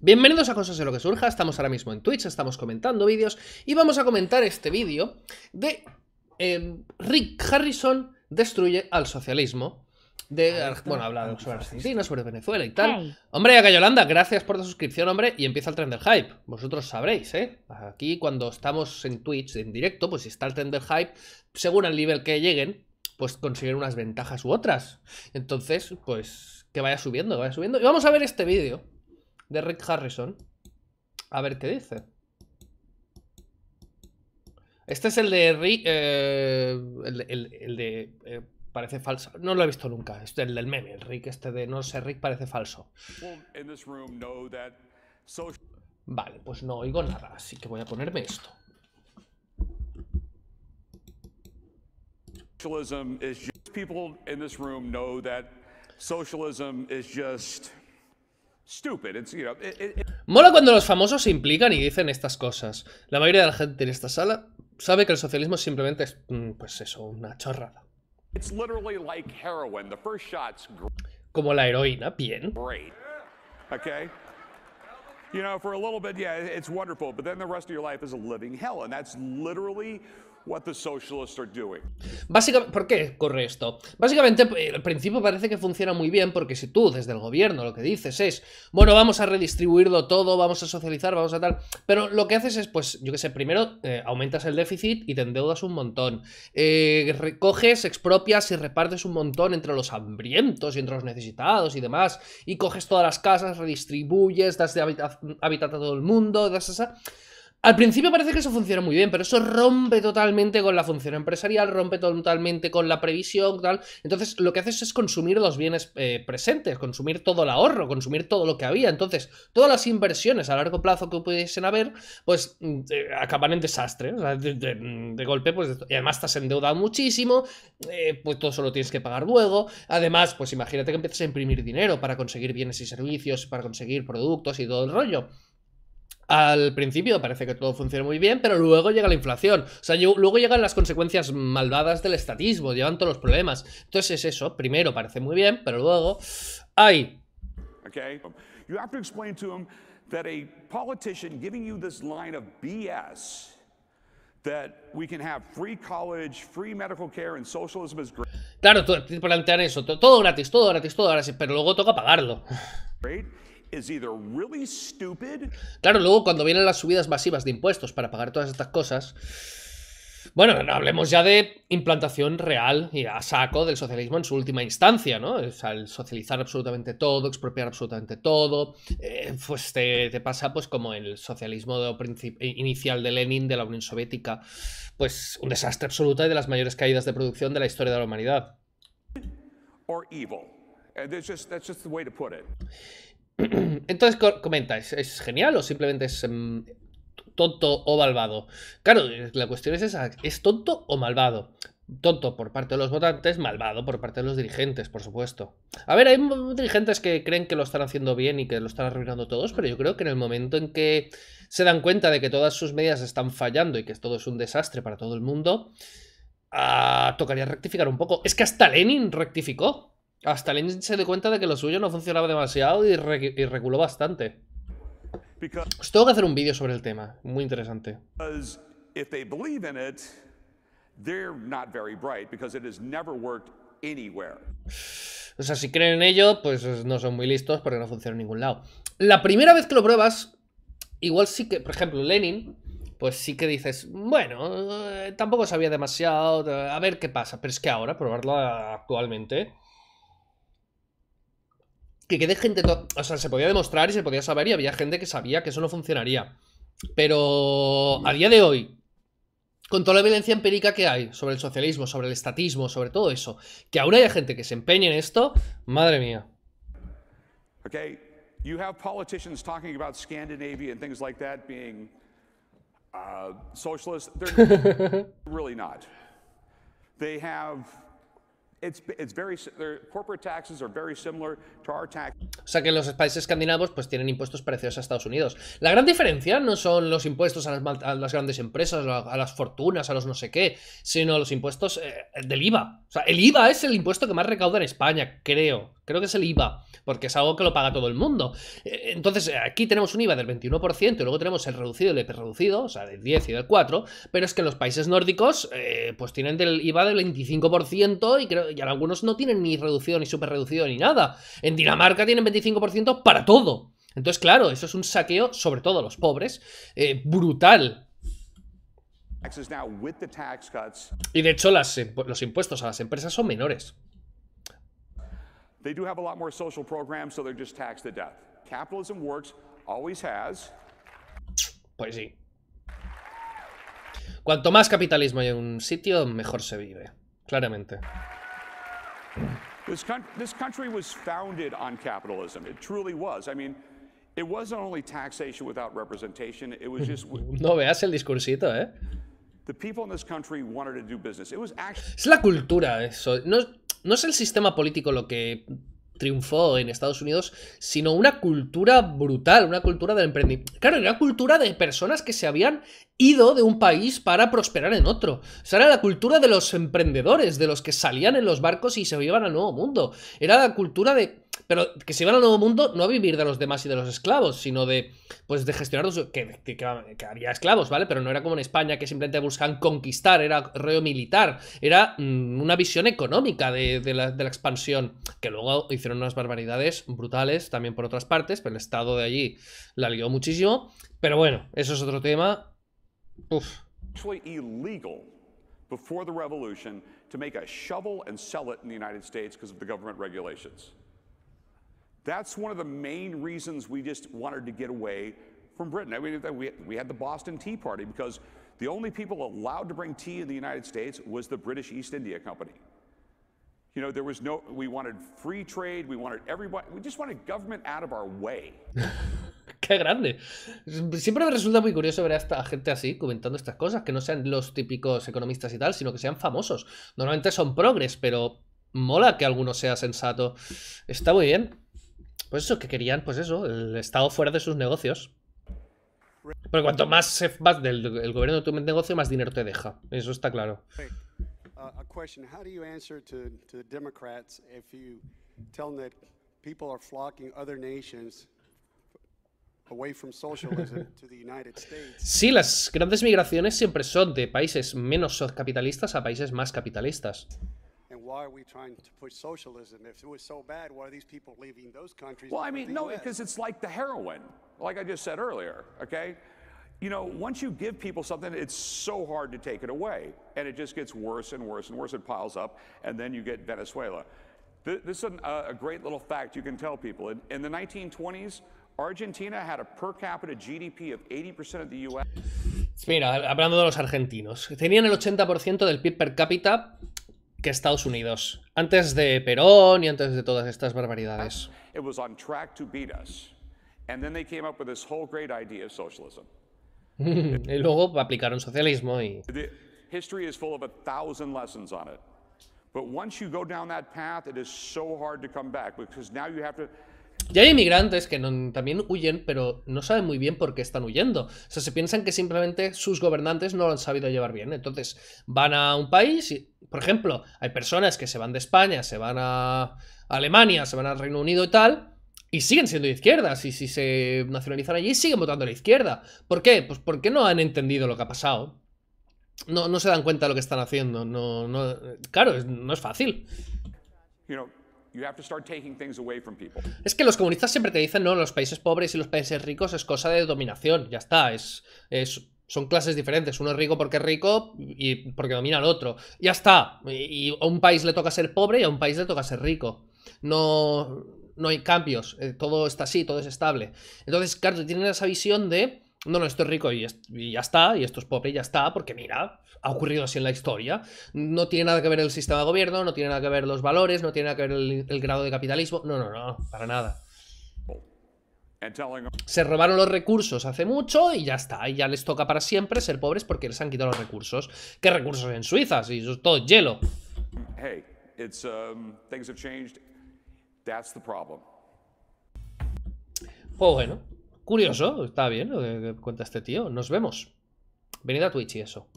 Bienvenidos a Cosas de lo que surja, estamos ahora mismo en Twitch, estamos comentando vídeos y vamos a comentar este vídeo de em, Rick Harrison destruye al socialismo. De, bueno, habla sobre Argentina, sobre Venezuela y tal. Hombre, acá Yolanda, gracias por la suscripción, hombre, y empieza el tren del hype. Vosotros sabréis, ¿eh? Aquí cuando estamos en Twitch, en directo, pues si está el trend del hype, según el nivel que lleguen, pues consiguen unas ventajas u otras. Entonces, pues que vaya subiendo, vaya subiendo. Y vamos a ver este vídeo de Rick Harrison. A ver te dice. Este es el de Rick. Eh, el, de. Eh, parece falso. No lo he visto nunca. Es el del meme. El Rick este de no sé Rick parece falso. Vale, pues no oigo nada. Así que voy a ponerme esto. Socialism people in this room know that socialism is just stupid. Mola cuando los famosos se implican y dicen estas cosas. La mayoría de la gente en esta sala sabe que el socialismo simplemente es, mm, pues eso, una chorrada. Como la heroína, bien. You know, for a little bit, yeah, it's wonderful, but then the rest of your life is a living hell, and that's literally ¿Por qué corre esto? Básicamente, eh, al principio parece que funciona muy bien porque si tú desde el gobierno lo que dices es, bueno, vamos a redistribuirlo todo, vamos a socializar, vamos a tal, pero lo que haces es, pues, yo que sé, primero eh, aumentas el déficit y te endeudas un montón, eh, recoges, expropias y repartes un montón entre los hambrientos y entre los necesitados y demás, y coges todas las casas, redistribuyes, das de hábitat, a todo el mundo, das esa... Al principio parece que eso funciona muy bien, pero eso rompe totalmente con la función empresarial, rompe totalmente con la previsión, tal. Entonces, lo que haces es consumir los bienes eh, presentes, consumir todo el ahorro, consumir todo lo que había. Entonces, todas las inversiones a largo plazo que pudiesen haber, pues mm, eh, acaban en desastre. Mm, de, golpe, pues. Y además estás endeudado muchísimo, eh, pues todo solo tienes que pagar luego. Además, pues imagínate que empiezas a imprimir dinero para conseguir bienes y servicios, para conseguir productos y todo el rollo. Al principio parece que todo funciona muy bien, pero luego llega la inflación. O sea, luego llegan las consecuencias malvadas del estatismo, llevan todos los problemas. Entonces es eso, primero parece muy bien, pero luego hay... Okay. Claro, te plantean eso, todo gratis, todo gratis, todo pero luego toca pagarlo. Claro, luego cuando vienen las subidas masivas de impuestos para pagar todas estas cosas, bueno, hablemos ya de implantación real y a saco del socialismo en su última instancia, ¿no? O sea, socializar absolutamente todo, expropiar absolutamente todo, eh, pues te, pasa pues como el socialismo de, inicial de Lenin, de la Unión Soviética, pues un desastre absoluto y de las mayores caídas de producción de la historia de la humanidad. Entonces comenta, ¿es, genial o simplemente es em, tonto o malvado? Claro, eh, la cuestión es esa, ¿es tonto o malvado? Tonto por parte de los votantes, malvado por parte de los dirigentes, por supuesto. A ver, hay dirigentes que creen que lo están haciendo bien y que lo están arruinando todos, pero yo creo que en el momento en que se dan cuenta de que todas sus medidas están fallando y que todo es un desastre para todo el mundo, ah, tocaría rectificar un poco. Es que hasta Lenin rectificó. Hasta Lenin se dio cuenta de que lo suyo no funcionaba demasiado y, reguló bastante. Os tengo que hacer un vídeo sobre el tema, muy interesante. O sea, si creen en ello, pues no son muy listos porque no funciona en ningún lado. La primera vez que lo pruebas, igual sí que, por ejemplo, Lenin, pues sí que dices, bueno, eh, tampoco sabía demasiado, a ver qué pasa. Pero es que ahora, probarlo actualmente, que quede gente. O sea, se podía demostrar y se podía saber, y había gente que sabía que eso no funcionaría. Pero a día de hoy, con toda la violencia empírica que hay sobre el socialismo, sobre el estatismo, sobre todo eso, que aún haya gente que se empeñe en esto, madre mía. O sea que en los países escandinavos pues tienen impuestos parecidos a Estados Unidos. La gran diferencia no son los impuestos a las, grandes empresas, a las fortunas, a los no sé qué, sino los impuestos eh, del IVA. O sea, el IVA es el impuesto que más recauda en España, creo. Creo que es el IVA, porque es algo que lo paga todo el mundo. Eh, entonces, eh, aquí tenemos un IVA del 21%, y luego tenemos el reducido y el reducido o sea, del 10 y del 4, pero es que en los países nórdicos, pues tienen del IVA del 25% y creo, y algunos no tienen ni reducido, ni super reducido, ni nada. En Dinamarca tienen 25% para todo. Entonces, claro, eso es un saqueo, sobre todo a los pobres, eh, brutal. Y de hecho, las, los impuestos a las empresas son menores. Pues sí. Cuanto más capitalismo hay en un sitio, mejor se vive, claramente. This, con- this country was founded on capitalism. It truly was. I mean, it wasn't only taxation without representation. It was just. no veas el discursito, eh. The people in this country wanted to do business. It was actually. Es la cultura, eso. No, no es el sistema político lo que triunfó en Estados Unidos, sino una cultura brutal, una cultura del emprendimiento. Claro, una cultura de personas que se habían ido de un país para prosperar en otro. O sea, era la cultura de los emprendedores, de los que salían en los barcos y se iban al nuevo mundo. Era la cultura de pero que se iban al nuevo mundo no a vivir de los demás y de los esclavos, sino de, pues, de gestionar que, que, había esclavos, ¿vale? Pero no era como en España que simplemente buscan conquistar, era reo militar, era mm, una visión económica de, de, la, expansión, que luego hicieron unas barbaridades brutales también por otras partes, pero el Estado de allí la lió muchísimo. Pero bueno, eso es otro tema. Uf. regulations. That's one of the main reasons we just wanted to get away from Britain. I mean, we, had the Boston Tea Party because the only people allowed to bring tea in the United States was the British East India Company. You know, there was no, we wanted free trade, we wanted everybody, we just wanted government out of our way. ¡Qué grande! Siempre me resulta muy curioso ver a, esta gente así comentando estas cosas, que no sean los típicos economistas y tal, sino que sean famosos. Normalmente son progres, pero mola que alguno sea sensato. Está muy bien. Pues eso, que querían, pues eso, el Estado fuera de sus negocios. Pero cuanto más se del el gobierno de tu negocio, más dinero te deja. Eso está claro. Uh, sí, las grandes migraciones siempre son de países menos capitalistas a países más capitalistas. why are we trying to push socialism? If it was so bad, why are these people leaving those countries? Well, I mean, no, because it's like the heroin, like I just said earlier, okay? You know, once you give people something, it's so hard to take it away. And it just gets worse and worse and worse. It piles up, and then you get Venezuela. This is uh, a great little fact you can tell people. In the 1920s, Argentina had a per capita GDP of 80% of the US. Mira, hablando de los argentinos, tenían el 80% del PIB per cápita que Estados Unidos, antes de Perón y antes de todas estas barbaridades. It was on track to beat us. And then they came up with this whole great idea of socialism. y luego aplicaron socialismo y The history is full of a thousand lessons on it. But once you go down that path, it is so hard to come back because now you have to y hay inmigrantes que también huyen, pero no saben muy bien por qué están huyendo. O sea, se piensan que simplemente sus gobernantes no lo han sabido llevar bien. Entonces, van a un país y, por ejemplo, hay personas que se van de España, se van a Alemania, se van al Reino Unido y tal, y siguen siendo de izquierdas. Y si se nacionalizan allí, siguen votando a la izquierda. ¿Por qué? Pues porque no han entendido lo que ha pasado. No, no se dan cuenta de lo que están haciendo. No, no, claro, no es fácil. You es que los comunistas siempre te dicen, no, los países pobres y los países ricos es cosa de dominación, ya está, es, es son clases diferentes. Uno es rico porque es rico y porque domina al otro. Ya está. Y, a un país le toca ser pobre y a un país le toca ser rico. No, no hay cambios. Eh, todo está así, todo es estable. Entonces, claro, tienen esa visión de no, no, esto es rico y, ya está, y esto es pobre y ya está, porque mira, ha ocurrido así en la historia. No tiene nada que ver el sistema de gobierno, no tiene nada que ver los valores, no tiene nada que ver el, grado de capitalismo, no, no, no, para nada. Se robaron los recursos hace mucho y ya está, y ya les toca para siempre ser pobres porque les han quitado los recursos. ¿Qué recursos en Suiza? Si eso es todo hielo. Um, pues bueno. Curioso, está bien lo que cuenta este tío. Nos vemos. Venid a Twitch y eso.